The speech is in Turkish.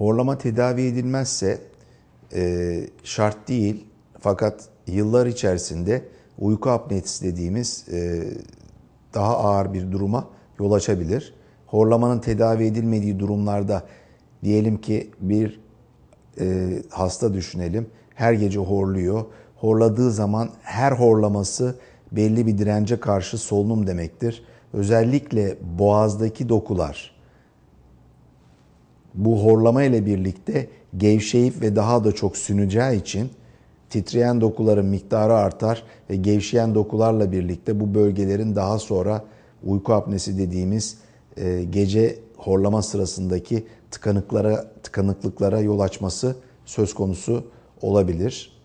Horlama tedavi edilmezse e, şart değil fakat yıllar içerisinde uyku apnetisi dediğimiz e, daha ağır bir duruma yol açabilir. Horlamanın tedavi edilmediği durumlarda diyelim ki bir e, hasta düşünelim her gece horluyor. Horladığı zaman her horlaması belli bir dirence karşı solunum demektir. Özellikle boğazdaki dokular, bu horlama ile birlikte gevşeyip ve daha da çok süneceği için titreyen dokuların miktarı artar ve gevşeyen dokularla birlikte bu bölgelerin daha sonra uyku apnesi dediğimiz e, gece horlama sırasındaki tıkanıklara tıkanıklıklara yol açması söz konusu olabilir.